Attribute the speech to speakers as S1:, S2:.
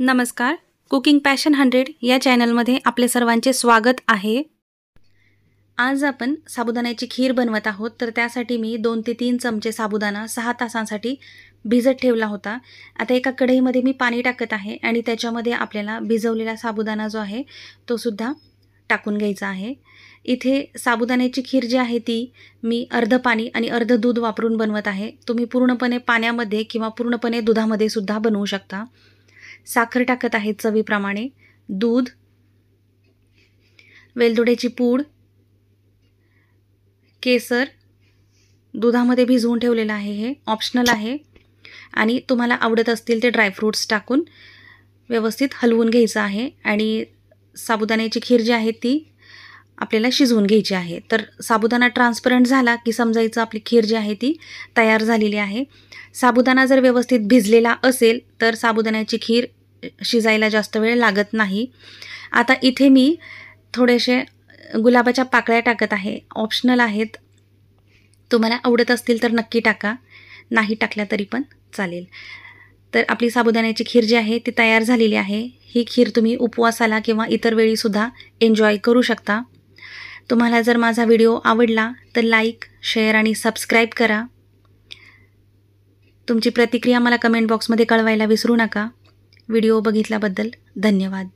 S1: नमस्कार cooking passion hundred या चॅनलमध्ये आपले सर्वांचे स्वागत आहे आज आपण साबुदाण्याची खीर बनवत आहोत तर त्यासाठी मी दोन ते तीन चमचे साबुदाणा सहा तासांसाठी भिजत ठेवला होता आता एका कढईमध्ये मी पाणी टाकत आहे आणि त्याच्यामध्ये आपल्याला भिजवलेला साबुदाणा जो आहे तो सुद्धा टाकून घ्यायचा आहे इथे साबुदाण्याची खीर जी आहे ती मी अर्ध पाणी आणि अर्ध दूध वापरून बनवत आहे तुम्ही पूर्णपणे पाण्यामध्ये किंवा पूर्णपणे दुधामध्ये सुद्धा बनवू शकता साखर टाकत आहे चवीप्रमाणे दूध वेलदुड्याची पूड केसर दुधामध्ये भिजवून ठेवलेलं आहे हे ऑप्शनल आहे आणि तुम्हाला आवडत असतील ते ड्रायफ्रूट्स टाकून व्यवस्थित हलवून घ्यायचं आहे आणि साबुदाण्याची खीर जी आहे ती आपल्याला शिजवून घ्यायची आहे तर साबुदाणा ट्रान्सपरंट झाला की समजायचं आपली खीर जी आहे ती तयार झालेली आहे साबुदाणा जर व्यवस्थित भिजलेला असेल तर साबुदाण्याची खीर शिजायला जास्त वेळ लागत नाही आता इथे मी थोडेसे गुलाबाच्या पाकळ्या टाकत आहे ऑप्शनल आहेत तुम्हाला आवडत असतील तर नक्की टाका नाही टाकल्या तरी पण चालेल तर आपली साबुदाण्याची खीर जी आहे ती तयार झालेली आहे ही खीर तुम्ही उपवासाला किंवा इतर वेळीसुद्धा एन्जॉय करू शकता तुम्हाला जर माझा व्हिडिओ आवडला तर लाईक शेअर आणि सबस्क्राईब करा तुमची प्रतिक्रिया मला कमेंट बॉक्समध्ये कळवायला विसरू नका व्हिडिओ बघितल्याबद्दल धन्यवाद